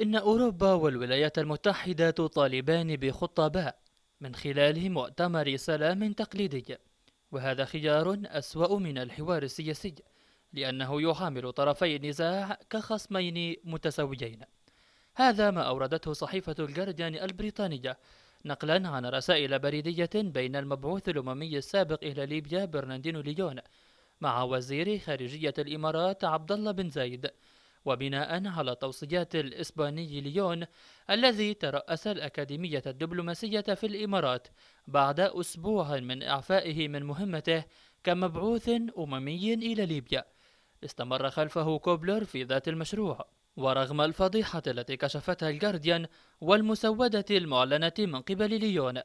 إن أوروبا والولايات المتحدة تطالبان بخطة باء من خلال مؤتمر سلام تقليدي وهذا خيار أسوأ من الحوار السياسي لأنه يعامل طرفي النزاع كخصمين متساويين هذا ما أوردته صحيفة الجارديان البريطانية نقلا عن رسائل بريدية بين المبعوث الأممي السابق إلى ليبيا برناندينو ليون مع وزير خارجية الإمارات عبد الله بن زايد وبناء على توصيات الإسباني ليون الذي ترأس الأكاديمية الدبلوماسية في الإمارات بعد أسبوع من إعفائه من مهمته كمبعوث أممي إلى ليبيا استمر خلفه كوبلر في ذات المشروع ورغم الفضيحة التي كشفتها الجارديان والمسودة المعلنة من قبل ليون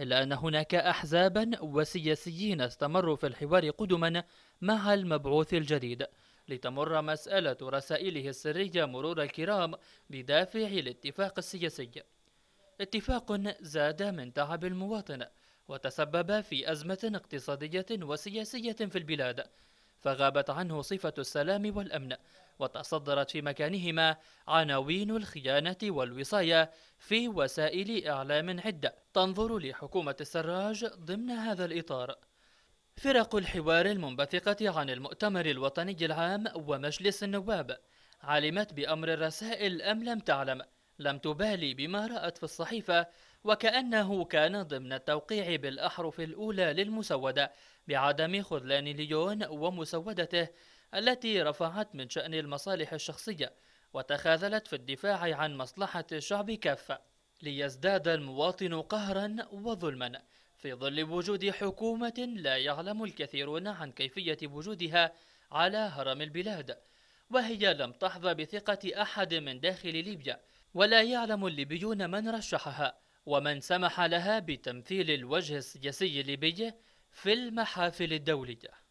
إلا أن هناك أحزابا وسياسيين استمروا في الحوار قدما مع المبعوث الجديد لتمر مسألة رسائله السرية مرور الكرام بدافع الاتفاق السياسي اتفاق زاد من تعب المواطن وتسبب في أزمة اقتصادية وسياسية في البلاد فغابت عنه صفة السلام والأمن وتصدرت في مكانهما عناوين الخيانة والوصاية في وسائل إعلام عدة تنظر لحكومة السراج ضمن هذا الإطار فرق الحوار المنبثقة عن المؤتمر الوطني العام ومجلس النواب علمت بأمر الرسائل أم لم تعلم لم تبالي بما رأت في الصحيفة وكأنه كان ضمن التوقيع بالأحرف الأولى للمسودة بعدم خذلان ليون ومسودته التي رفعت من شأن المصالح الشخصية وتخاذلت في الدفاع عن مصلحة الشعب كافة ليزداد المواطن قهرا وظلما في ظل وجود حكومة لا يعلم الكثيرون عن كيفية وجودها على هرم البلاد وهي لم تحظى بثقة أحد من داخل ليبيا ولا يعلم الليبيون من رشحها ومن سمح لها بتمثيل الوجه السياسي الليبي في المحافل الدولية